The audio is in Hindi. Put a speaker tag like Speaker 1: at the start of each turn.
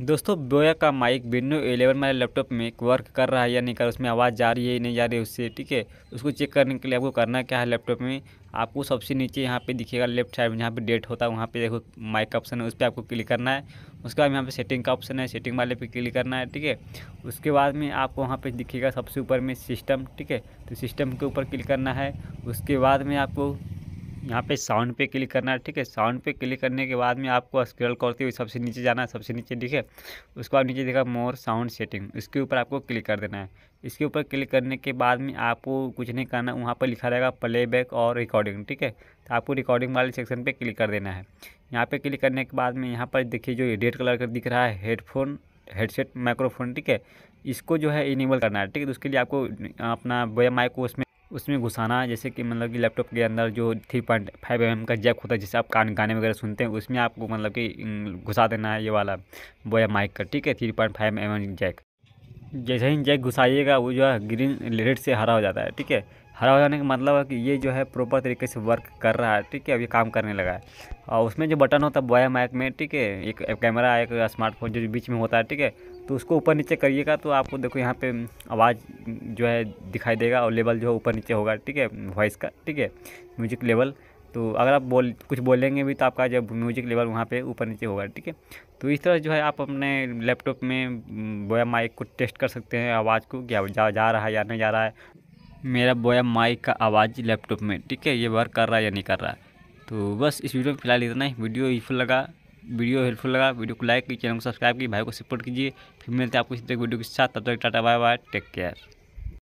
Speaker 1: दोस्तों बोया का माइक विंडो एलेवन मेरे लैपटॉप में वर्क कर रहा है या नहीं कर उसमें आवाज़ जा रही है या नहीं जा रही है उससे ठीक है उसको चेक करने के लिए आपको करना क्या है लैपटॉप में आपको सबसे नीचे यहाँ पे दिखेगा लेफ्ट साइड में जहाँ पे डेट होता है वहाँ पे देखो माइक का ऑप्शन है उस पर आपको क्लिक करना है उसके बाद यहाँ पर सेटिंग का ऑप्शन है सेटिंग वाले पे क्लिक करना है ठीक है उसके बाद में आपको वहाँ पर दिखेगा सबसे ऊपर में सिस्टम ठीक है तो सिस्टम के ऊपर क्लिक करना है उसके बाद में आपको यहाँ पे साउंड पे क्लिक करना है ठीक है साउंड पे क्लिक करने के बाद में आपको स्क्रॉल करते हुए सबसे नीचे जाना है सबसे नीचे ठीक है उसको आप नीचे देखा मोर साउंड सेटिंग इसके ऊपर आपको क्लिक कर देना है इसके ऊपर क्लिक करने के बाद में आपको कुछ नहीं करना वहाँ पर लिखा रहेगा प्लेबैक और रिकॉर्डिंग ठीक है तो आपको रिकॉर्डिंग वाले सेक्शन पर क्लिक कर देना है यहाँ पर क्लिक करने के बाद में यहाँ पर देखिए जो रेड कलर का दिख रहा है हेडफोन हेडसेट माइक्रोफोन ठीक है इसको जो है इनेबल करना है ठीक है तो उसके लिए आपको अपना वे माइक को उसमें उसमें घुसाना जैसे कि मतलब कि लैपटॉप के अंदर जो थ्री पॉइंट फाइव एम का जैक होता है जैसे आप कान गाने वगैरह सुनते हैं उसमें आपको मतलब कि घुसा देना है ये वाला बोया माइक का ठीक है three point five M M jack जैसे ही जैक घुसाइएगा वो जो है ग्रीन रेड से हरा हो जाता है ठीक है हरा हो जाने का मतलब है कि ये जो है प्रॉपर तरीके से वर्क कर रहा है ठीक है अब ये काम करने लगा है और उसमें जो बटन होता है बॉय माइक में ठीक है एक कैमरा एक स्मार्टफोन जो बीच में होता है ठीक है तो उसको ऊपर नीचे करिएगा तो आपको देखो यहाँ पे आवाज़ जो है दिखाई देगा और लेवल जो है ऊपर नीचे होगा ठीक है वॉइस का ठीक है म्यूजिक लेवल तो अगर आप बोल कुछ बोलेंगे भी तो आपका जब म्यूजिक लेवल वहाँ पे ऊपर नीचे होगा ठीक है तो इस तरह जो है आप अपने लैपटॉप में बोया माइक को टेस्ट कर सकते हैं आवाज़ को कि जा, जा रहा है या नहीं जा रहा है मेरा बोया माइक का आवाज़ लैपटॉप में ठीक है ये वर्क कर रहा है या नहीं कर रहा है तो बस इस वीडियो में फिलहाल इतना ही वीडियो यूजफुल लगा वीडियो हेल्पफुल लगा वीडियो को लाइक कीजिए चैनल को सब्सक्राइब कीजिए भाई को सपोर्ट कीजिए फिर मिलते हैं आपको इस तरह वीडियो के साथ तब तक tata bye bye take care